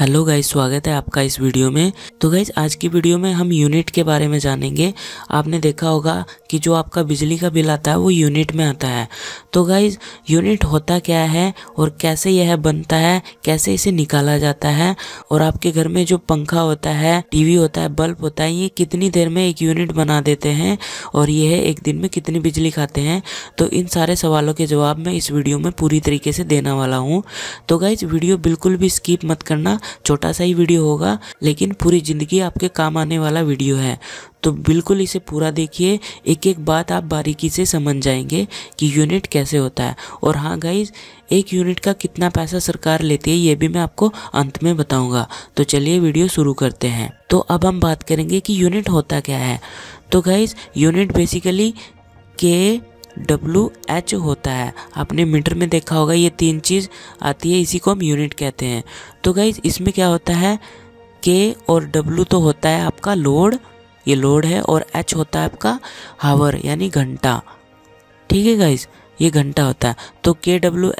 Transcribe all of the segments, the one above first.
hello guys स्वागत है आपका इस वीडियो में तो गाइस आज की वीडियो में हम यूनिट के बारे में जानेंगे आपने देखा होगा कि जो आपका बिजली का बिल आता है वो यूनिट में आता है तो गाइस यूनिट होता क्या है और कैसे यह बनता है कैसे इसे निकाला जाता है और आपके घर में जो पंखा होता है टीवी होता है बल्ब होता है ये कितनी देर में एक यूनिट बना देते हैं और यह एक दिन में कितनी बिजली खाते हैं तो इन सारे सवालों के जवाब मैं इस वीडियो में पूरी तरीके से देने वाला हूँ तो गाइज वीडियो बिल्कुल भी स्कीप मत करना छोटा सा ही वीडियो होगा लेकिन पूरी ज़िंदगी आपके काम आने वाला वीडियो है तो बिल्कुल इसे पूरा देखिए एक एक बात आप बारीकी से समझ जाएंगे कि यूनिट कैसे होता है और हाँ गाइज एक यूनिट का कितना पैसा सरकार लेती है ये भी मैं आपको अंत में बताऊंगा तो चलिए वीडियो शुरू करते हैं तो अब हम बात करेंगे कि यूनिट होता क्या है तो guys unit basically K W H होता है आपने मीटर में देखा होगा ये तीन चीज़ आती है इसी को हम यूनिट कहते हैं तो गाइज इसमें क्या होता है के और डब्लू तो होता है आपका लोड ये लोड है और एच होता है आपका हावर यानी घंटा ठीक है गाइज ये घंटा होता है तो के डब्लू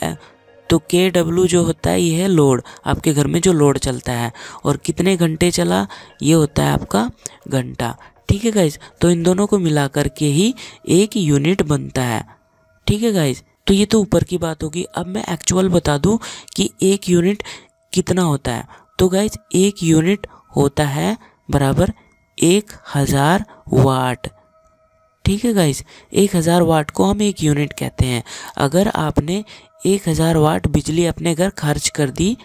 तो के डब्लू जो होता है ये है लोड आपके घर में जो लोड चलता है और कितने घंटे चला ये होता है आपका घंटा ठीक है गाइज तो इन दोनों को मिला करके ही एक यूनिट बनता है ठीक है गाइज तो ये तो ऊपर की बात होगी अब मैं एक्चुअल बता दूं कि एक यूनिट कितना होता है तो गाइज एक यूनिट होता है बराबर एक हज़ार वाट ठीक है गाइज एक हज़ार वाट को हम एक यूनिट कहते हैं अगर आपने एक हज़ार वाट बिजली अपने घर खर्च कर दी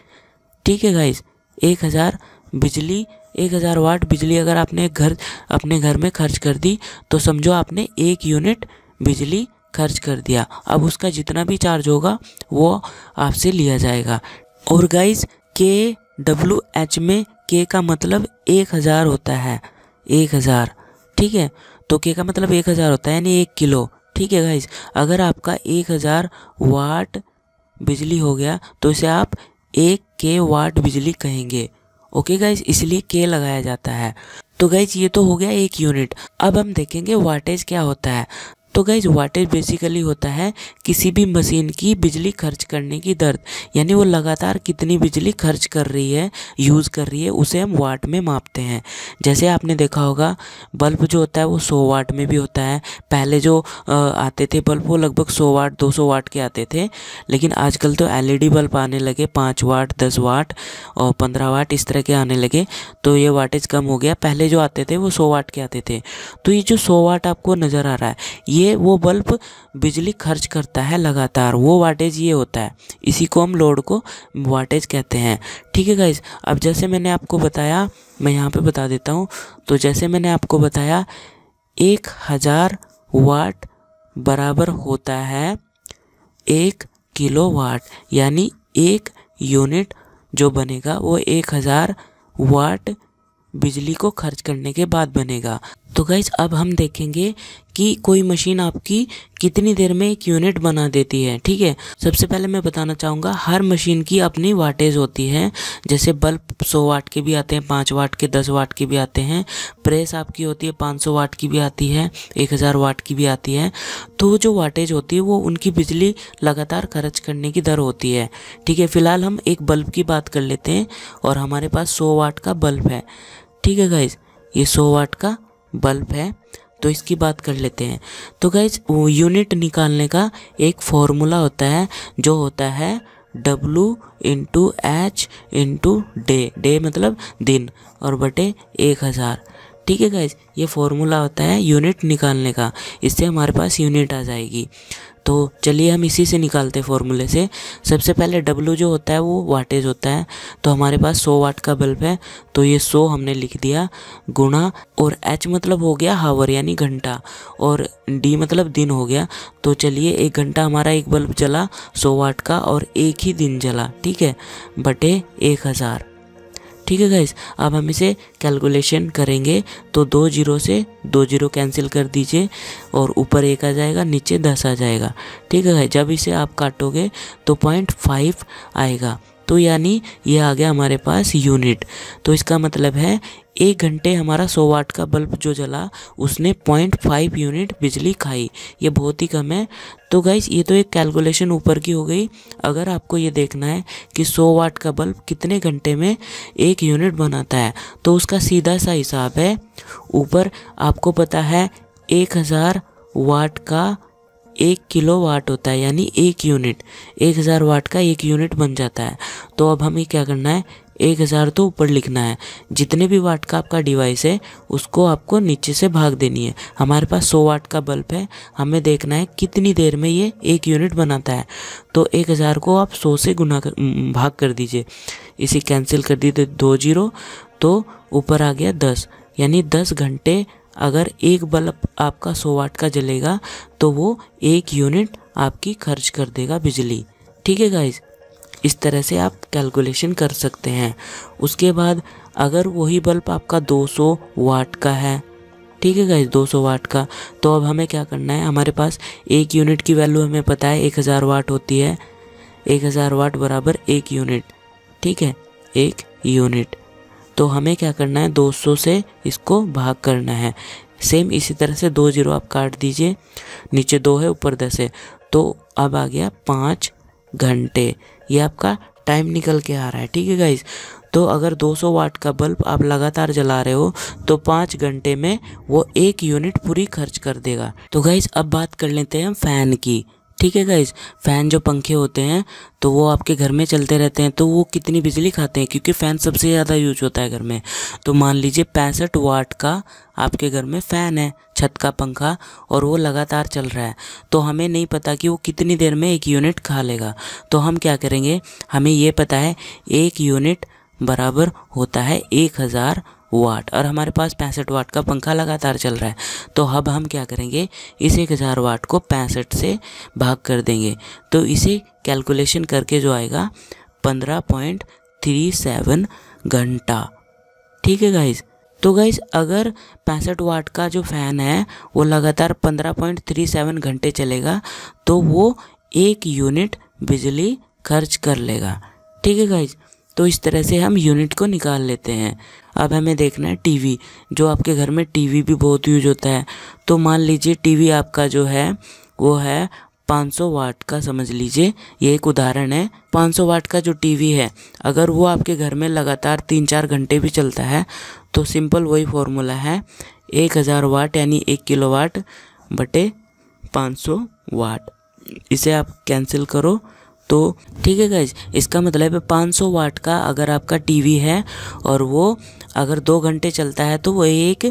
ठीक है गाइज एक हज़ार बिजली एक हज़ार वाट बिजली अगर आपने घर अपने घर में खर्च कर दी तो समझो आपने एक यूनिट बिजली खर्च कर दिया अब उसका जितना भी चार्ज होगा वो आपसे लिया जाएगा और गाइज के डब्ल्यू एच में के का मतलब एक हज़ार होता है एक हज़ार ठीक है तो के का मतलब एक हज़ार होता है यानी एक किलो ठीक है गाइज अगर आपका एक हज़ार वाट बिजली हो गया तो इसे आप एक के वाट बिजली कहेंगे ओके गाइज इसलिए के लगाया जाता है तो गाइज ये तो हो गया एक यूनिट अब हम देखेंगे वाटेज क्या होता है तो गाइज वाटेज बेसिकली होता है किसी भी मशीन की बिजली खर्च करने की दर यानी वो लगातार कितनी बिजली खर्च कर रही है यूज़ कर रही है उसे हम वाट में मापते हैं जैसे आपने देखा होगा बल्ब जो होता है वो सौ वाट में भी होता है पहले जो आते थे बल्ब वो लगभग सौ वाट दो सौ वाट के आते थे लेकिन आजकल तो एल बल्ब आने लगे पाँच वाट दस वाट और पंद्रह वाट इस तरह के आने लगे तो ये वाटेज कम हो गया पहले जो आते थे वो सौ वाट के आते थे तो ये जो सौ वाट आपको नज़र आ रहा है ये ये वो बल्ब बिजली खर्च करता है लगातार वो वाटेज ये होता है इसी को हम लोड को वाटेज कहते हैं ठीक है गाइज अब जैसे मैंने आपको बताया मैं यहाँ पे बता देता हूँ तो जैसे मैंने आपको बताया एक हज़ार वाट बराबर होता है एक किलो वाट यानी एक यूनिट जो बनेगा वो एक हज़ार वाट बिजली को खर्च करने के बाद बनेगा तो गैस अब हम देखेंगे कि कोई मशीन आपकी कितनी देर में एक यूनिट बना देती है ठीक है सबसे पहले मैं बताना चाहूँगा हर मशीन की अपनी वाटेज होती है जैसे बल्ब 100 वाट के भी आते हैं 5 वाट के 10 वाट के भी आते हैं प्रेस आपकी होती है 500 वाट की भी आती है 1000 वाट की भी आती है तो जो वाटेज होती है वो उनकी बिजली लगातार खर्च करने की दर होती है ठीक है फिलहाल हम एक बल्ब की बात कर लेते हैं और हमारे पास सौ वाट का बल्ब है ठीक है गाइज ये सौ वाट का बल्ब है तो इसकी बात कर लेते हैं तो गैज यूनिट निकालने का एक फॉर्मूला होता है जो होता है W into H into day day मतलब दिन और बटे एक हज़ार ठीक है गैज ये फॉर्मूला होता है यूनिट निकालने का इससे हमारे पास यूनिट आ जाएगी तो चलिए हम इसी से निकालते हैं फॉर्मूले से सबसे पहले डब्लू जो होता है वो वाटेज होता है तो हमारे पास 100 वाट का बल्ब है तो ये 100 हमने लिख दिया गुणा और एच मतलब हो गया हावर यानी घंटा और डी मतलब दिन हो गया तो चलिए एक घंटा हमारा एक बल्ब जला 100 वाट का और एक ही दिन जला ठीक है बटे एक हज़ार ठीक है गाइस अब हम इसे कैलकुलेशन करेंगे तो दो जीरो से दो जीरो कैंसिल कर दीजिए और ऊपर एक आ जाएगा नीचे दस आ जाएगा ठीक है जब इसे आप काटोगे तो पॉइंट फाइव आएगा तो यानी ये आ गया हमारे पास यूनिट तो इसका मतलब है एक घंटे हमारा 100 वाट का बल्ब जो जला उसने 0.5 यूनिट बिजली खाई ये बहुत ही कम है तो गाइज ये तो एक कैलकुलेशन ऊपर की हो गई अगर आपको ये देखना है कि 100 वाट का बल्ब कितने घंटे में एक यूनिट बनाता है तो उसका सीधा सा हिसाब है ऊपर आपको पता है 1000 वाट का एक किलो वाट होता है यानी एक यूनिट एक हज़ार वाट का एक यूनिट बन जाता है तो अब हमें क्या करना है एक हज़ार तो ऊपर लिखना है जितने भी वाट का आपका डिवाइस है उसको आपको नीचे से भाग देनी है हमारे पास सौ वाट का बल्ब है हमें देखना है कितनी देर में ये एक यूनिट बनाता है तो एक हज़ार को आप सौ से गुना कर भाग कर दीजिए इसे कैंसिल कर दीजिए दो जीरो तो ऊपर आ गया दस यानी दस घंटे अगर एक बल्ब आपका सौ वाट का जलेगा तो वो एक यूनिट आपकी खर्च कर देगा बिजली ठीक है गाइज इस तरह से आप कैलकुलेशन कर सकते हैं उसके बाद अगर वही बल्ब आपका 200 वाट का है ठीक है गाइज 200 वाट का तो अब हमें क्या करना है हमारे पास एक यूनिट की वैल्यू हमें पता है 1000 वाट होती है 1000 वाट बराबर एक यूनिट ठीक है एक यूनिट तो हमें क्या करना है 200 से इसको भाग करना है सेम इसी तरह से दो जीरो आप काट दीजिए नीचे दो है ऊपर दस है तो अब आ गया पाँच घंटे ये आपका टाइम निकल के आ रहा है ठीक है गाइज तो अगर 200 वाट का बल्ब आप लगातार जला रहे हो तो पाँच घंटे में वो एक यूनिट पूरी खर्च कर देगा तो गाइज अब बात कर लेते हैं हम फ़ैन की ठीक है गाइज फ़ैन जो पंखे होते हैं तो वो आपके घर में चलते रहते हैं तो वो कितनी बिजली खाते हैं क्योंकि फ़ैन सबसे ज़्यादा यूज होता है घर में तो मान लीजिए पैंसठ वाट का आपके घर में फ़ैन है छत का पंखा और वो लगातार चल रहा है तो हमें नहीं पता कि वो कितनी देर में एक यूनिट खा लेगा तो हम क्या करेंगे हमें ये पता है एक यूनिट बराबर होता है एक हज़ार वाट और हमारे पास पैंसठ वाट का पंखा लगातार चल रहा है तो अब हम क्या करेंगे इस एक हज़ार वाट को पैंसठ से भाग कर देंगे तो इसे कैलकुलेशन करके जो आएगा पंद्रह पॉइंट थ्री सेवन घंटा ठीक है गाइज तो गाइज अगर पैंसठ वाट का जो फ़ैन है वो लगातार पंद्रह पॉइंट थ्री सेवन घंटे चलेगा तो वो एक यूनिट बिजली खर्च कर लेगा ठीक है गाइज तो इस तरह से हम यूनिट को निकाल लेते हैं अब हमें देखना है टीवी जो आपके घर में टीवी भी बहुत यूज होता है तो मान लीजिए टीवी आपका जो है वो है 500 वाट का समझ लीजिए ये एक उदाहरण है 500 वाट का जो टीवी है अगर वो आपके घर में लगातार तीन चार घंटे भी चलता है तो सिंपल वही फॉर्मूला है एक हज़ार वाट यानी एक किलो वाट बटे पाँच वाट इसे आप कैंसिल करो तो ठीक है गैज इसका मतलब है 500 वाट का अगर आपका टीवी है और वो अगर दो घंटे चलता है तो वो एक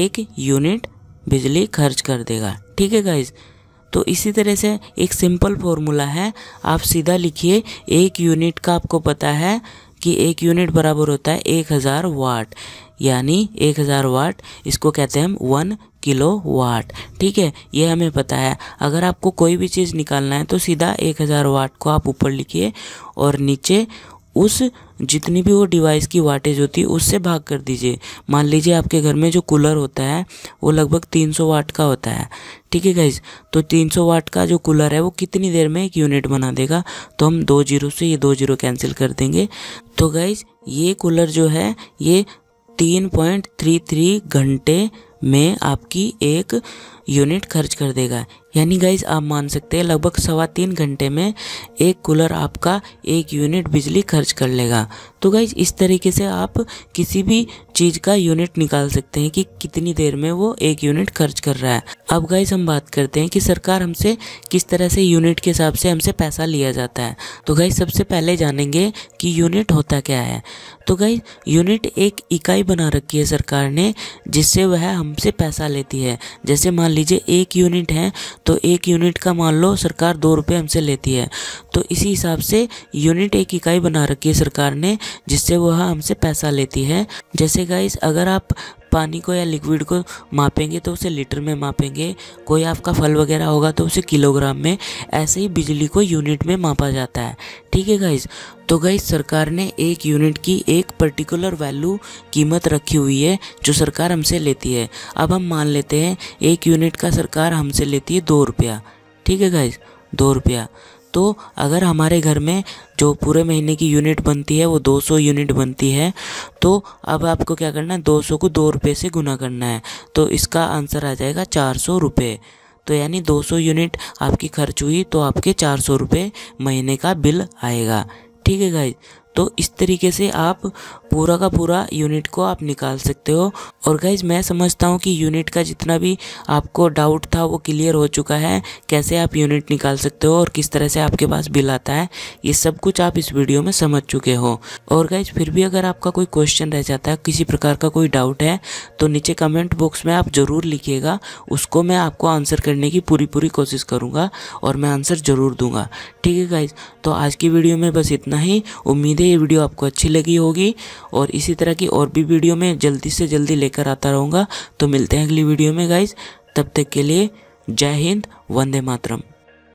एक यूनिट बिजली खर्च कर देगा ठीक है गाइज तो इसी तरह से एक सिंपल फॉर्मूला है आप सीधा लिखिए एक यूनिट का आपको पता है कि एक यूनिट बराबर होता है एक हज़ार वाट यानी एक हज़ार वाट इसको कहते हैं हम वन किलो वाट ठीक है ये हमें पता है अगर आपको कोई भी चीज़ निकालना है तो सीधा एक हज़ार वाट को आप ऊपर लिखिए और नीचे उस जितनी भी वो डिवाइस की वाटेज होती है उससे भाग कर दीजिए मान लीजिए आपके घर में जो कूलर होता है वो लगभग 300 वाट का होता है ठीक है गाइज तो 300 वाट का जो कूलर है वो कितनी देर में एक यूनिट बना देगा तो हम दो जीरो से ये दो जीरो कैंसिल कर देंगे तो गाइज ये कूलर जो है ये तीन घंटे में आपकी एक यूनिट खर्च कर देगा यानी गाइज आप मान सकते हैं लगभग सवा तीन घंटे में एक कूलर आपका एक यूनिट बिजली खर्च कर लेगा तो गाइज इस तरीके से आप किसी भी चीज़ का यूनिट निकाल सकते हैं कि कितनी देर में वो एक यूनिट खर्च कर रहा है अब गाइज हम बात करते हैं कि सरकार हमसे किस तरह से यूनिट के हिसाब से हमसे पैसा लिया जाता है तो गाइज सबसे पहले जानेंगे कि यूनिट होता क्या है तो गाइज यूनिट एक इकाई बना रखी है सरकार ने जिससे वह हमसे पैसा लेती है जैसे मान लीजिए एक यूनिट है तो एक यूनिट का मान लो सरकार दो रुपये हमसे लेती है तो इसी हिसाब से यूनिट एक इकाई बना रखी है सरकार ने जिससे वह हमसे पैसा लेती है जैसे गाइस अगर आप पानी को या लिक्विड को मापेंगे तो उसे लीटर में मापेंगे कोई आपका फल वगैरह होगा तो उसे किलोग्राम में ऐसे ही बिजली को यूनिट में मापा जाता है ठीक है गाइज तो गाइज सरकार ने एक यूनिट की एक पर्टिकुलर वैल्यू कीमत रखी हुई है जो सरकार हमसे लेती है अब हम मान लेते हैं एक यूनिट का सरकार हमसे लेती है दो रुपया ठीक है गाइज दो रुपया तो अगर हमारे घर में जो पूरे महीने की यूनिट बनती है वो 200 यूनिट बनती है तो अब आपको क्या करना है 200 को दो रुपये से गुना करना है तो इसका आंसर आ जाएगा चार सौ रुपये तो यानी 200 यूनिट आपकी खर्च हुई तो आपके चार सौ रुपये महीने का बिल आएगा ठीक है भाई तो इस तरीके से आप पूरा का पूरा यूनिट को आप निकाल सकते हो और गाइज मैं समझता हूँ कि यूनिट का जितना भी आपको डाउट था वो क्लियर हो चुका है कैसे आप यूनिट निकाल सकते हो और किस तरह से आपके पास बिल आता है ये सब कुछ आप इस वीडियो में समझ चुके हो और गाइज फिर भी अगर आपका कोई क्वेश्चन रह जाता है किसी प्रकार का कोई डाउट है तो नीचे कमेंट बॉक्स में आप ज़रूर लिखिएगा उसको मैं आपको आंसर करने की पूरी पूरी कोशिश करूँगा और मैं आंसर ज़रूर दूंगा ठीक है गाइज तो आज की वीडियो में बस इतना ही उम्मीद है ये वीडियो आपको अच्छी लगी होगी और इसी तरह की और भी वीडियो में जल्दी से जल्दी लेकर आता रहूँगा तो मिलते हैं अगली वीडियो में गाइज तब तक के लिए जय हिंद वंदे मातरम